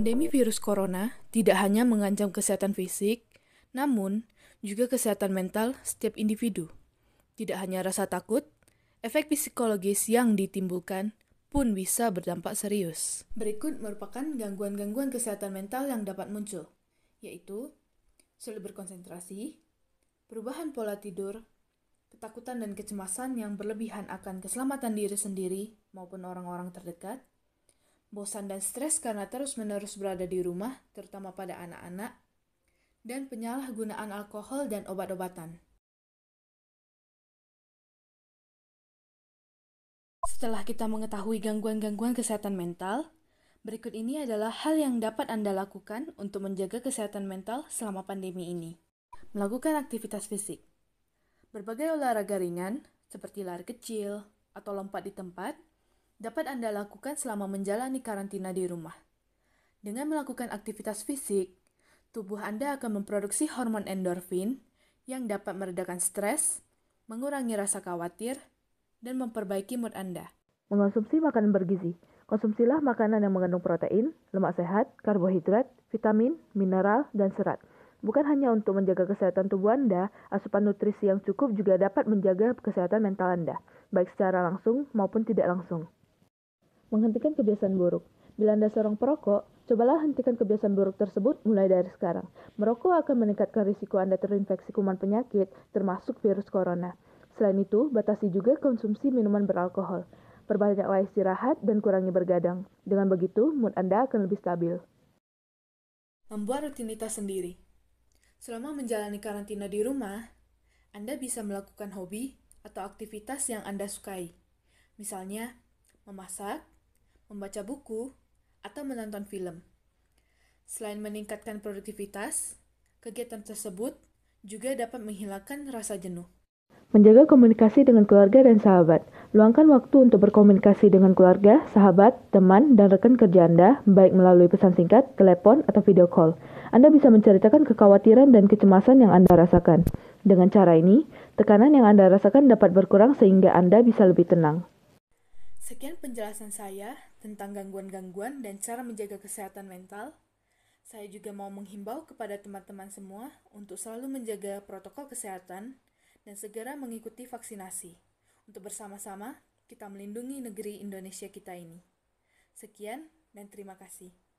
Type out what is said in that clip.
Pandemi virus corona tidak hanya mengancam kesehatan fisik, namun juga kesehatan mental setiap individu. Tidak hanya rasa takut, efek psikologis yang ditimbulkan pun bisa berdampak serius. Berikut merupakan gangguan-gangguan kesehatan mental yang dapat muncul, yaitu sulit berkonsentrasi, perubahan pola tidur, ketakutan dan kecemasan yang berlebihan akan keselamatan diri sendiri maupun orang-orang terdekat, bosan dan stres karena terus-menerus berada di rumah, terutama pada anak-anak, dan penyalahgunaan alkohol dan obat-obatan. Setelah kita mengetahui gangguan-gangguan kesehatan mental, berikut ini adalah hal yang dapat Anda lakukan untuk menjaga kesehatan mental selama pandemi ini. Melakukan aktivitas fisik. Berbagai olahraga ringan, seperti lari kecil atau lompat di tempat, dapat Anda lakukan selama menjalani karantina di rumah. Dengan melakukan aktivitas fisik, tubuh Anda akan memproduksi hormon endorfin yang dapat meredakan stres, mengurangi rasa khawatir, dan memperbaiki mood Anda. Mengonsumsi makanan bergizi. Konsumsilah makanan yang mengandung protein, lemak sehat, karbohidrat, vitamin, mineral, dan serat. Bukan hanya untuk menjaga kesehatan tubuh Anda, asupan nutrisi yang cukup juga dapat menjaga kesehatan mental Anda, baik secara langsung maupun tidak langsung menghentikan kebiasaan buruk. Bila Anda seorang perokok, cobalah hentikan kebiasaan buruk tersebut mulai dari sekarang. Merokok akan meningkatkan risiko Anda terinfeksi kuman penyakit, termasuk virus corona. Selain itu, batasi juga konsumsi minuman beralkohol. Perbanyaklah istirahat dan kurangi bergadang. Dengan begitu, mood Anda akan lebih stabil. Membuat rutinitas sendiri. Selama menjalani karantina di rumah, Anda bisa melakukan hobi atau aktivitas yang Anda sukai. Misalnya, memasak, membaca buku, atau menonton film. Selain meningkatkan produktivitas, kegiatan tersebut juga dapat menghilangkan rasa jenuh. Menjaga komunikasi dengan keluarga dan sahabat. Luangkan waktu untuk berkomunikasi dengan keluarga, sahabat, teman, dan rekan kerja Anda, baik melalui pesan singkat, telepon, atau video call. Anda bisa menceritakan kekhawatiran dan kecemasan yang Anda rasakan. Dengan cara ini, tekanan yang Anda rasakan dapat berkurang sehingga Anda bisa lebih tenang. Sekian penjelasan saya tentang gangguan-gangguan dan cara menjaga kesehatan mental, saya juga mau menghimbau kepada teman-teman semua untuk selalu menjaga protokol kesehatan dan segera mengikuti vaksinasi untuk bersama-sama kita melindungi negeri Indonesia kita ini. Sekian dan terima kasih.